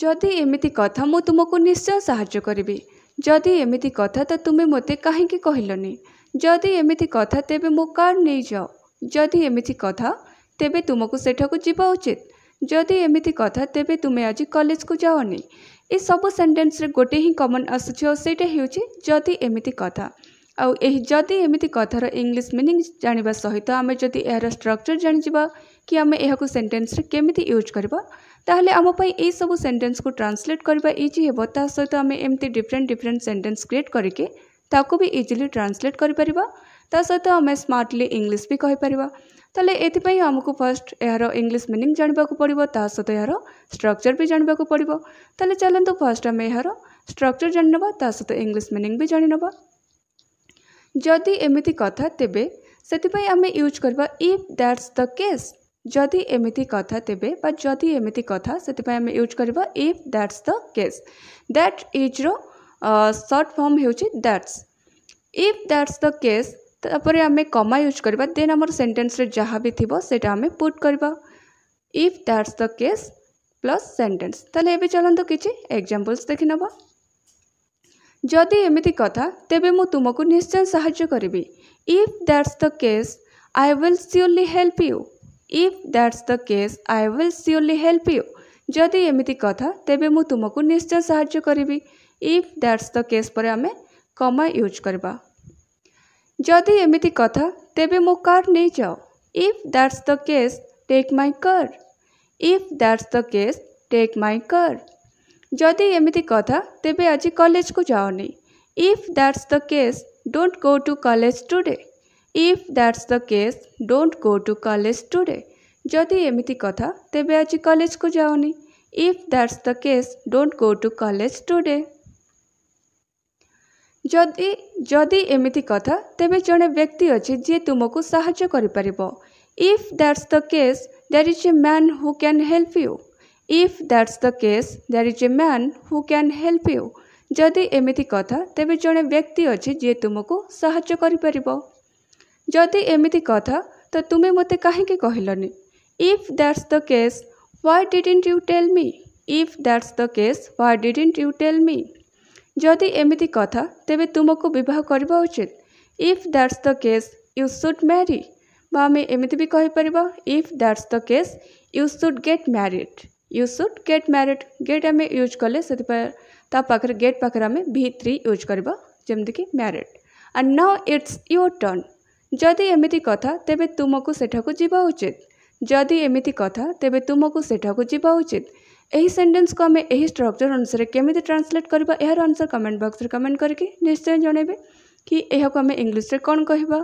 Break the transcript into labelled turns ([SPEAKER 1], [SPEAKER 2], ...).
[SPEAKER 1] ଯଦି ଏମିତି କଥା ମୁଁ ତୁମକୁ ନିଶ୍ଚୟ ସାହାଯ୍ୟ କରିବି ଯଦି ଏମିତି କଥା ତ ତୁମେ ମୋତେ କାହିଁକି କହିଲନି ଯଦି ଏମିତି କଥା ତେବେ ମୋ କାର୍ ନେଇଯାଅ ଯଦି ଏମିତି କଥା ତେବେ ତୁମକୁ ସେଠାକୁ ଯିବା ଉଚିତ ଯଦି ଏମିତି କଥା ତେବେ ତୁମେ ଆଜି କଲେଜକୁ ଯାଅନି ଏସବୁ ସେଣ୍ଟେନ୍ସରେ ଗୋଟେ ହିଁ କମନ୍ ଆସୁଛି ଆଉ ସେଇଟା ହେଉଛି ଯଦି ଏମିତି କଥା आदि एमती कथार इंग्लीश मिनिंग जाना सहित आम जदि यार स्ट्रक्चर जाणीजा कि आम यह सेन्टेन्स केमी यूज करमपाई यही सब सेन्टेन्स को ट्रांसलेट करवा इजी हे सहित आम एम डिफरेन्ट डिफरेन्ट सेन्टेन्स क्रिएट करके भी इजिली ट्रांसलेट कर सहित आम स्मार्टली इंग्लीश भी कहींपर तेल एमको फर्स्ट यार इंग्लीश मिनिंग जाना पड़ो तासत यार स्ट्रक्चर भी जाना पड़ो तो चलत फर्स्ट आम यार स्ट्रक्चर जाणी नवा सहित इंग्लीश मिनिंग भी जाणी नवा ଯଦି ଏମିତି କଥା ତେବେ ସେଥିପାଇଁ ଆମେ ୟୁଜ୍ କରିବା ଇଫ୍ ଦ୍ୟାଟ୍ସ ଦ କେସ୍ ଯଦି ଏମିତି କଥା ତେବେ ବା ଯଦି ଏମିତି କଥା ସେଥିପାଇଁ ଆମେ ୟୁଜ୍ କରିବା if that's the case that ଇଜ୍ର ସର୍ଟ ଫର୍ମ ହେଉଛି that's if that's the case ତାପରେ ଆମେ କମା ୟୁଜ୍ କରିବା ଦେନ୍ ଆମର ସେଣ୍ଟେନ୍ସରେ ଯାହା ବି ଥିବ ସେଇଟା ଆମେ ପୁଟ୍ କରିବା if that's the case plus sentence ତାହେଲେ ଏବେ ଚାଲନ୍ତୁ କିଛି ଏକ୍ଜାମ୍ପଲ୍ସ ଦେଖିନେବା ଯଦି ଏମିତି କଥା ତେବେ ମୁଁ ତୁମକୁ ନିଶ୍ଚୟ ସାହାଯ୍ୟ କରିବି if that's the case I will surely help you if that's the case I will surely help you ଯଦି ଏମିତି କଥା ତେବେ ମୁଁ ତୁମକୁ ନିଶ୍ଚୟ ସାହାଯ୍ୟ କରିବି ଇଫ୍ ଦ୍ୟାଟ୍ସ ଦ କେସ୍ ପରେ ଆମେ କମା ୟୁଜ୍ କରିବା ଯଦି ଏମିତି କଥା ତେବେ ମୋ କାର୍ ନେଇଯାଅ if that's the case take my car if that's the case take my car ଯଦି ଏମିତି କଥା ତେବେ ଆଜି କଲେଜକୁ ଯାଅନି if that's the case don't go to college today if that's the case don't go to college today ଯଦି ଏମିତି କଥା ତେବେ ଆଜି କଲେଜକୁ ଯାଅନି if that's the case don't go to college today ଯଦି ଯଦି ଏମିତି କଥା ତେବେ ଜଣେ ବ୍ୟକ୍ତି ଅଛି ଯିଏ ତୁମକୁ ସାହାଯ୍ୟ କରିପାରିବ if that's the case there is a man who can help you if that's the case there is a man who can help you ଯଦି ଏମିତି କଥା ତେବେ ଜଣେ ବ୍ୟକ୍ତି ଅଛି ଯିଏ ତୁମକୁ ସାହାଯ୍ୟ କରିପାରିବ ଯଦି ଏମିତି କଥା ତ ତୁମେ ମୋତେ କାହିଁକି କହିଲନି if that's the case why didn't you tell me if that's the case why didn't you tell me ଯଦି ଏମିତି କଥା ତେବେ ତୁମକୁ ବିବାହ କରିବା ଉଚିତ if that's the case you should marry ବା ଆମେ ଏମିତି ବି କହିପାରିବା if that's the case you should get married you should get married get ଆମେ ୟୁଜ୍ କଲେ ସେଥିପାଇଁ ତା ପାଖରେ ଗେଟ୍ ପାଖରେ ଆମେ ଭି ଥ୍ରୀ ୟୁଜ୍ କରିବା ଯେମିତିକି married and now it's your turn ଯଦି ଏମିତି କଥା ତେବେ ତୁମକୁ ସେଠାକୁ ଯିବା ଉଚିତ ଯଦି ଏମିତି କଥା ତେବେ ତୁମକୁ ସେଠାକୁ ଯିବା ଉଚିତ ଏହି ସେଣ୍ଟେନ୍ସକୁ ଆମେ ଏହି ଷ୍ଟ୍ରକ୍ଚର୍ ଅନୁସାରେ କେମିତି ଟ୍ରାନ୍ସଲେଟ୍ କରିବା ଏହାର ଆନ୍ସର୍ କମେଣ୍ଟ ବକ୍ସରେ କମେଣ୍ଟ କରିକି ନିଶ୍ଚୟ ଜଣାଇବେ କି ଏହାକୁ ଆମେ ଇଂଲିଶରେ କ'ଣ କହିବା